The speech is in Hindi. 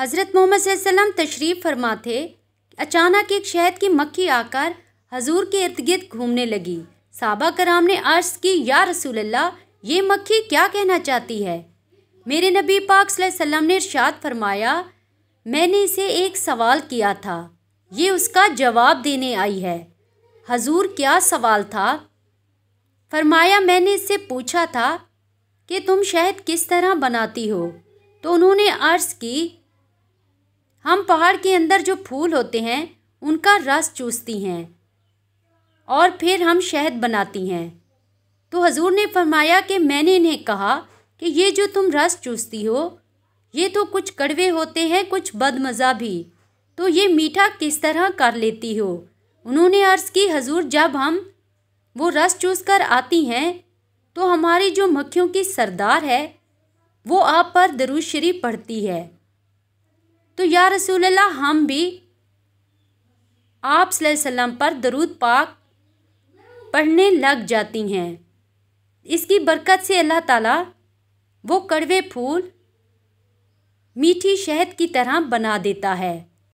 हज़रत मोहम्मद सल्लम तशरीफ़ फरमा थे अचानक एक शहद की मक्खी आकर हजूर के इर्द गिर्द घूमने लगी साबा कराम ने अर्ज़ की या रसूल्ला ये मक्खी क्या कहना चाहती है मेरे नबी पाक सल्लम ने इर्शाद फरमाया मैंने इसे एक सवाल किया था ये उसका जवाब देने आई है हजूर क्या सवाल था फरमाया मैंने इससे पूछा था कि तुम शहद किस तरह बनाती हो तो उन्होंने अर्ज़ की हम पहाड़ के अंदर जो फूल होते हैं उनका रस चूसती हैं और फिर हम शहद बनाती हैं तो हजूर ने फरमाया कि मैंने इन्हें कहा कि ये जो तुम रस चूसती हो ये तो कुछ कड़वे होते हैं कुछ बदमज़ा भी तो ये मीठा किस तरह कर लेती हो उन्होंने अर्ज़ की हजूर जब हम वो रस चूस कर आती हैं तो हमारी जो मक्खियों की सरदार है वो आप पर दरुज शरीफ पढ़ती है तो या रसूल अल्लाह हम भी आप वसल्लम पर दरूद पाक पढ़ने लग जाती हैं इसकी बरकत से अल्लाह ताला वो कड़वे फूल मीठी शहद की तरह बना देता है